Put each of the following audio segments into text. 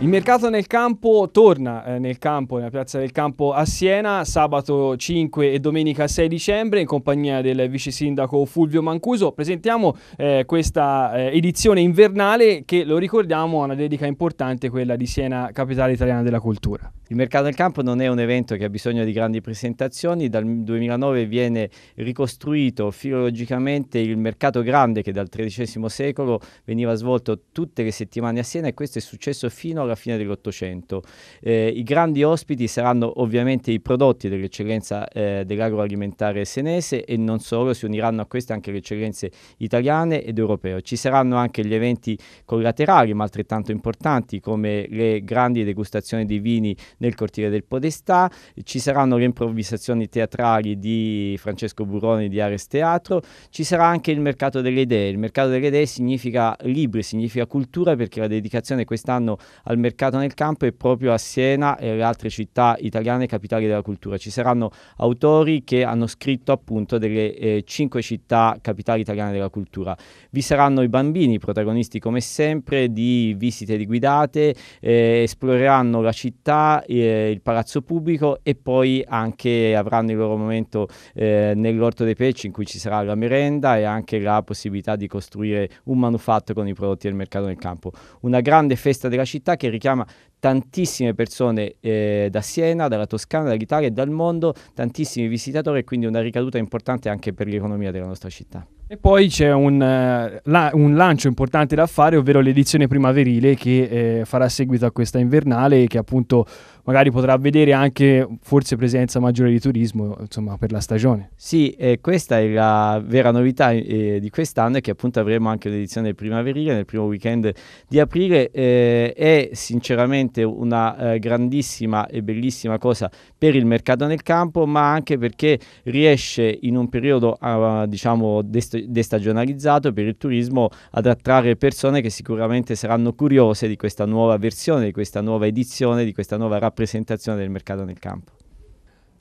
Il mercato nel campo torna eh, nel campo, nella piazza del campo a Siena sabato 5 e domenica 6 dicembre in compagnia del vice sindaco Fulvio Mancuso. Presentiamo eh, questa eh, edizione invernale che lo ricordiamo ha una dedica importante, quella di Siena, capitale italiana della cultura. Il mercato nel campo non è un evento che ha bisogno di grandi presentazioni, dal 2009 viene ricostruito filologicamente il mercato grande che dal XIII secolo veniva svolto tutte le settimane a Siena e questo è successo fino alla alla fine dell'Ottocento. Eh, I grandi ospiti saranno ovviamente i prodotti dell'eccellenza eh, dell'agroalimentare senese e non solo, si uniranno a queste anche le eccellenze italiane ed europee. Ci saranno anche gli eventi collaterali, ma altrettanto importanti, come le grandi degustazioni di vini nel cortile del Podestà, ci saranno le improvvisazioni teatrali di Francesco Buroni di Ares Teatro, ci sarà anche il mercato delle idee. Il mercato delle idee significa libri, significa cultura, perché la dedicazione quest'anno al mercato nel campo è proprio a Siena e alle altre città italiane capitali della cultura. Ci saranno autori che hanno scritto appunto delle eh, cinque città capitali italiane della cultura. Vi saranno i bambini protagonisti come sempre di visite di guidate, eh, esploreranno la città, eh, il palazzo pubblico e poi anche avranno il loro momento eh, nell'orto dei pecci in cui ci sarà la merenda e anche la possibilità di costruire un manufatto con i prodotti del mercato nel campo. Una grande festa della città che che richiama tantissime persone eh, da Siena, dalla Toscana, dall'Italia e dal mondo, tantissimi visitatori e quindi una ricaduta importante anche per l'economia della nostra città. E poi c'è un, eh, la- un lancio importante da fare, ovvero l'edizione primaverile che eh, farà seguito a questa invernale e che appunto magari potrà vedere anche forse presenza maggiore di turismo insomma, per la stagione. Sì, questa è la vera novità eh, di quest'anno è che appunto avremo anche un'edizione primaverile nel primo weekend di aprile eh, e sinceramente sicuramente una eh, grandissima e bellissima cosa per il mercato nel campo, ma anche perché riesce in un periodo eh, diciamo dest- destagionalizzato per il turismo ad attrarre persone che sicuramente saranno curiose di questa nuova versione, di questa nuova edizione, di questa nuova rappresentazione del mercato nel campo.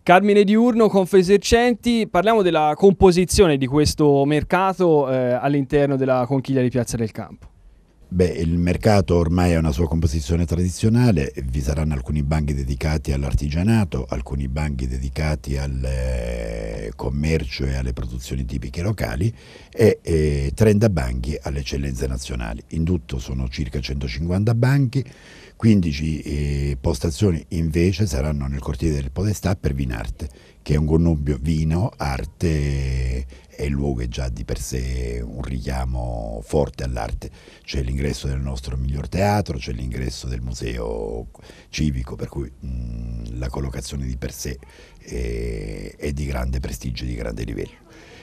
Carmine Diurno, Confesercenti, parliamo della composizione di questo mercato eh, all'interno della conchiglia di Piazza del Campo. Beh, il mercato ormai ha una sua composizione tradizionale, vi saranno alcuni banchi dedicati all'artigianato, alcuni banchi dedicati al eh, commercio e alle produzioni tipiche locali e eh, 30 banchi alle eccellenze nazionali. In tutto sono circa 150 banchi, 15 eh, postazioni invece saranno nel cortile del Podestà per Vinarte che è un connubio vino, arte e luogo è già di per sé un richiamo forte all'arte. C'è l'ingresso del nostro miglior teatro, c'è l'ingresso del museo civico, per cui mh, mm, la collocazione di per sé è, è, di grande prestigio, di grande livello.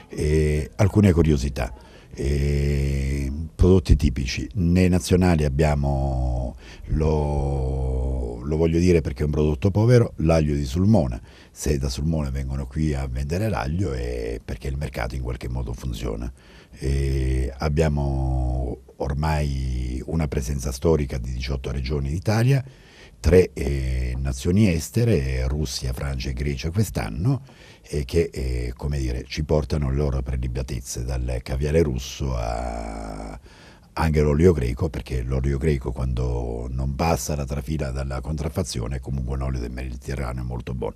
E alcune curiosità. E prodotti tipici, nei nazionali abbiamo lo lo voglio dire perché è un prodotto povero, l'aglio di Sulmona. Se da Sulmona vengono qui a vendere l'aglio è perché il mercato in qualche modo funziona. E abbiamo ormai una presenza storica di 18 regioni d'Italia, tre eh, nazioni estere, Russia, Francia e Grecia quest'anno, eh, che eh, come dire, ci portano le loro prelibatezze, dal caviale russo a anche l'olio greco, perché l'olio greco quando non passa la trafila dalla contraffazione è comunque un olio del Mediterraneo molto buono.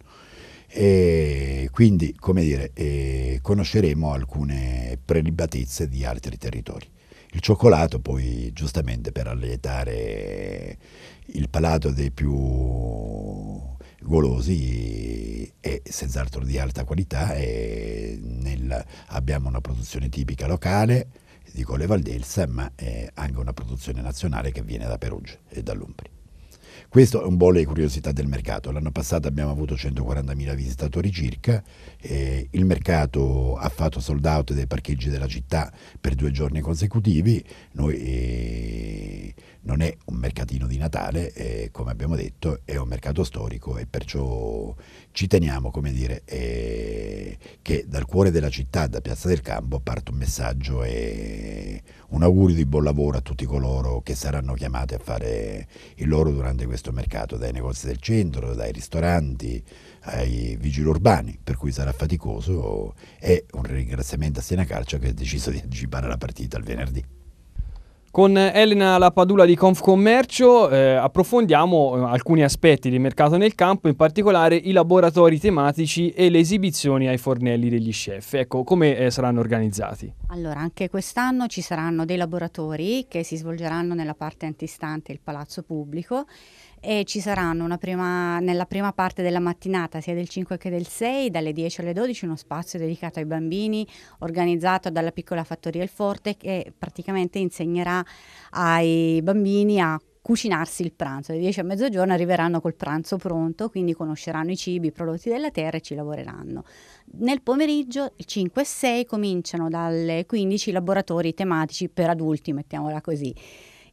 E quindi, come dire, eh, conosceremo alcune prelibatezze di altri territori. Il cioccolato poi, giustamente, per allietare il palato dei più golosi è senz'altro di alta qualità, nel, abbiamo una produzione tipica locale, di Cole Valdelsa, ma è anche una produzione nazionale che viene da Perugia e dall'Umbria. Questo è un po' le curiosità del mercato. L'anno passato abbiamo avuto 140.000 visitatori circa, il mercato ha fatto sold out dei parcheggi della città per due giorni consecutivi, Noi, eh, non è un mercatino di Natale, eh, come abbiamo detto è un mercato storico e perciò ci teniamo dire, eh, che dal cuore della città, da Piazza del Campo, parte un messaggio e un augurio di buon lavoro a tutti coloro che saranno chiamati a fare il loro durante questo questo mercato dai negozi del centro, dai ristoranti, ai vigili urbani, per cui sarà faticoso e un ringraziamento a Siena Calcio che ha deciso di anticipare la partita il venerdì. Con Elena Lapadula di Confcommercio eh, approfondiamo eh, alcuni aspetti del mercato nel campo, in particolare i laboratori tematici e le esibizioni ai fornelli degli chef. Ecco, come eh, saranno organizzati? Allora, anche quest'anno ci saranno dei laboratori che si svolgeranno nella parte antistante il palazzo pubblico e ci saranno prima, nella prima parte della mattinata sia del 5 che del 6 dalle 10 alle 12 uno spazio dedicato ai bambini organizzato dalla piccola fattoria Il Forte che praticamente insegnerà ai bambini a cucinarsi il pranzo. Alle 10 a mezzogiorno arriveranno col pranzo pronto, quindi conosceranno i cibi, i prodotti della terra e ci lavoreranno. Nel pomeriggio, 5 e 6, cominciano dalle 15 i laboratori tematici per adulti, mettiamola così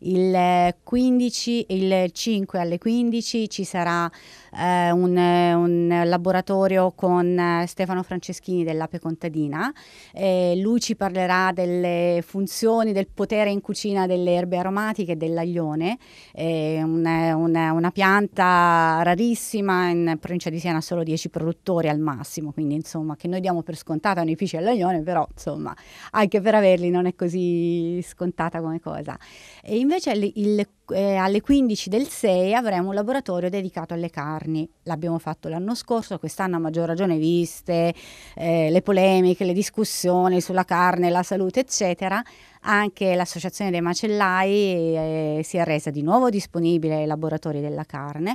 il, 15, il 5 alle 15 ci sarà eh, un, un, laboratorio con eh, Stefano Franceschini dell'Ape Contadina. Eh, lui ci parlerà delle funzioni, del potere in cucina delle erbe aromatiche dell'aglione, eh, una, una, una, pianta rarissima, in provincia di Siena solo 10 produttori al massimo, quindi insomma che noi diamo per scontata nei fici all'aglione, però insomma anche per averli non è così scontata come cosa. E invece il, il, eh, alle 15 del 6 avremo un laboratorio dedicato alle carni. L'abbiamo fatto l'anno scorso, quest'anno a maggior ragione viste eh, le polemiche, le discussioni sulla carne, la salute, eccetera. Anche l'associazione dei macellai eh, si è resa di nuovo disponibile ai laboratori della carne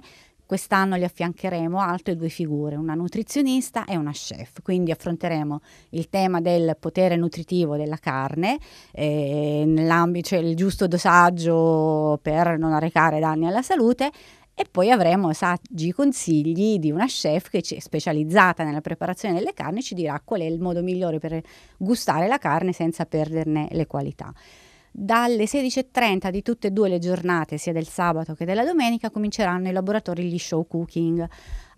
Quest'anno gli affiancheremo altre due figure, una nutrizionista e una chef, quindi affronteremo il tema del potere nutritivo della carne, eh, nell'ambito, cioè il giusto dosaggio per non arrecare danni alla salute e poi avremo saggi consigli di una chef che è specializzata nella preparazione delle carni e ci dirà qual è il modo migliore per gustare la carne senza perderne le qualità. Dalle 16.30 di tutte e due le giornate, sia del sabato che della domenica, cominceranno i laboratori gli show cooking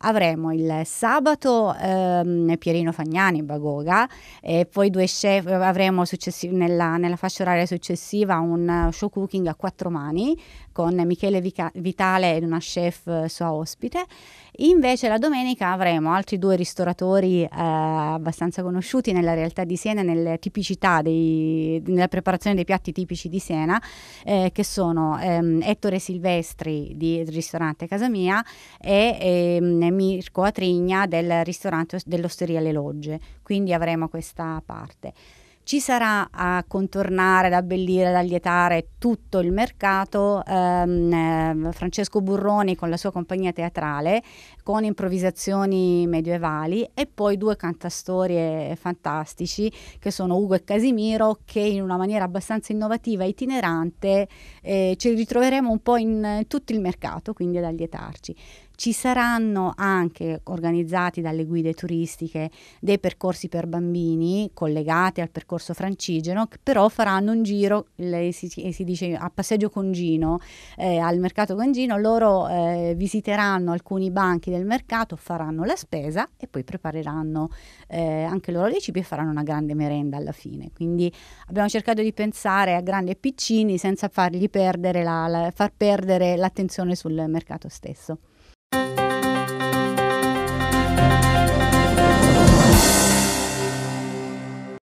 avremo il sabato ehm, Pierino Fagnani, in Bagoga e poi due chef, avremo successi- nella, nella, fascia oraria successiva un show cooking a quattro mani con Michele Vica- Vitale ed una chef eh, sua ospite. Invece la domenica avremo altri due ristoratori eh, abbastanza conosciuti nella realtà di Siena, nelle tipicità, dei, nella preparazione dei piatti tipici di Siena, eh, che sono ehm, Ettore Silvestri di ristorante Casa Mia e ehm, Mirko Atrigna del ristorante dell'Osteria Le Logge, quindi avremo questa parte. Ci sarà a contornare, ad abbellire, ad allietare tutto il mercato ehm, eh, Francesco Burroni con la sua compagnia teatrale, con improvvisazioni medievali e poi due cantastorie fantastici che sono Ugo e Casimiro che in una maniera abbastanza innovativa e itinerante eh, ci ritroveremo un po' in, in tutto il mercato, quindi ad allietarci. Ci saranno anche organizzati dalle guide turistiche dei percorsi per bambini collegati al percorso francigeno, che però faranno un giro, si, si, dice a passeggio Congino, eh, al mercato con Gino loro eh, visiteranno alcuni banchi del mercato, faranno la spesa e poi prepareranno eh, anche loro dei cibi e faranno una grande merenda alla fine. Quindi abbiamo cercato di pensare a grandi e piccini senza fargli perdere la, la, far perdere l'attenzione sul mercato stesso.